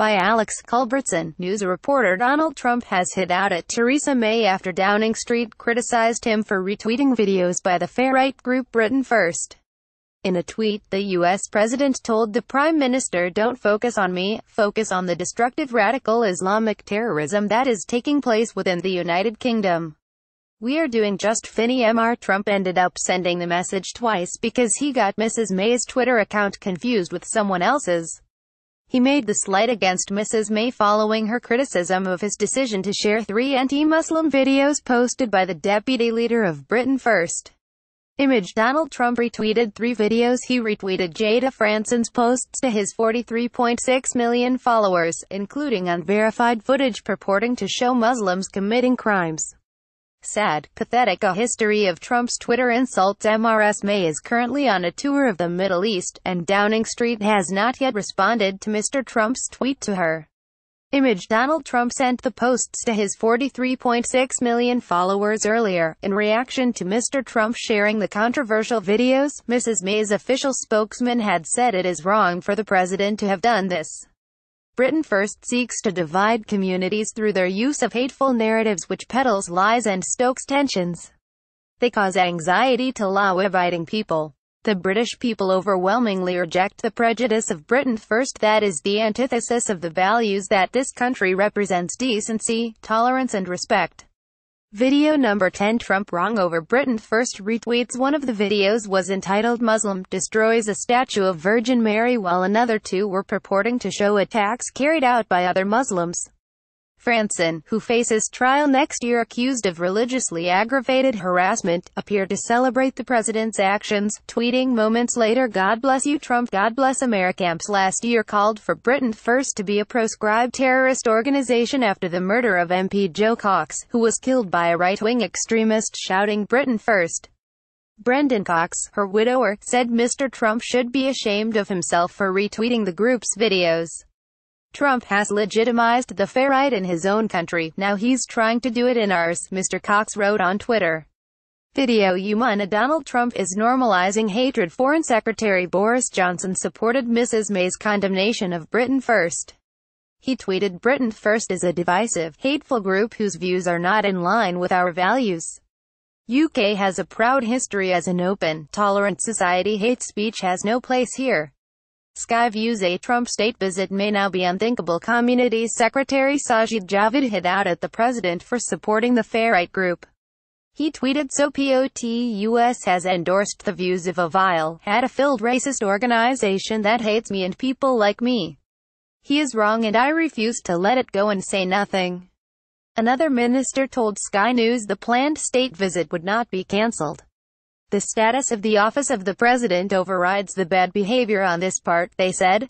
by Alex Culbertson. News reporter Donald Trump has hit out at Theresa May after Downing Street criticized him for retweeting videos by the far-right group Britain First. In a tweet, the U.S. president told the prime minister don't focus on me, focus on the destructive radical Islamic terrorism that is taking place within the United Kingdom. We are doing just Finney Mr. Trump ended up sending the message twice because he got Mrs. May's Twitter account confused with someone else's. He made the slight against Mrs. May following her criticism of his decision to share three anti-Muslim videos posted by the deputy leader of Britain First. Image Donald Trump retweeted three videos he retweeted Jada Franson's posts to his 43.6 million followers, including unverified footage purporting to show Muslims committing crimes. Sad, pathetic a history of Trump's Twitter insults MRS May is currently on a tour of the Middle East, and Downing Street has not yet responded to Mr. Trump's tweet to her. Image Donald Trump sent the posts to his 43.6 million followers earlier. In reaction to Mr. Trump sharing the controversial videos, Mrs. May's official spokesman had said it is wrong for the president to have done this. Britain First seeks to divide communities through their use of hateful narratives which peddles lies and stokes tensions. They cause anxiety to law-abiding people. The British people overwhelmingly reject the prejudice of Britain First that is the antithesis of the values that this country represents decency, tolerance and respect. Video number 10 Trump wrong over Britain first retweets One of the videos was entitled Muslim destroys a statue of Virgin Mary while another two were purporting to show attacks carried out by other Muslims. Franson, who faces trial next year accused of religiously aggravated harassment, appeared to celebrate the president's actions, tweeting moments later God bless you Trump, God bless AmeriCamps last year called for Britain first to be a proscribed terrorist organization after the murder of MP Joe Cox, who was killed by a right-wing extremist shouting Britain first. Brendan Cox, her widower, said Mr. Trump should be ashamed of himself for retweeting the group's videos. Trump has legitimized the far right in his own country, now he's trying to do it in ours, Mr. Cox wrote on Twitter. Video You Mona Donald Trump is normalizing hatred Foreign Secretary Boris Johnson supported Mrs May's condemnation of Britain First. He tweeted Britain First is a divisive, hateful group whose views are not in line with our values. UK has a proud history as an open, tolerant society hate speech has no place here. Sky views a Trump state visit may now be unthinkable Community Secretary Sajid Javid hit out at the president for supporting the far right group. He tweeted so POTUS has endorsed the views of a vile, hate filled racist organization that hates me and people like me. He is wrong and I refuse to let it go and say nothing. Another minister told Sky News the planned state visit would not be cancelled. The status of the office of the president overrides the bad behavior on this part, they said.